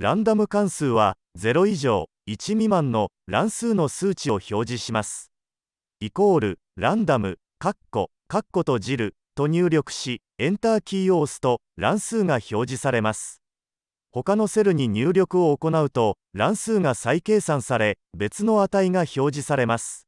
ランダム関数は0以上1未満の乱数の数値を表示します。イコールランダムカッコカッコとジルと入力しエンターキーを押すと乱数が表示されます。他のセルに入力を行うと乱数が再計算され別の値が表示されます。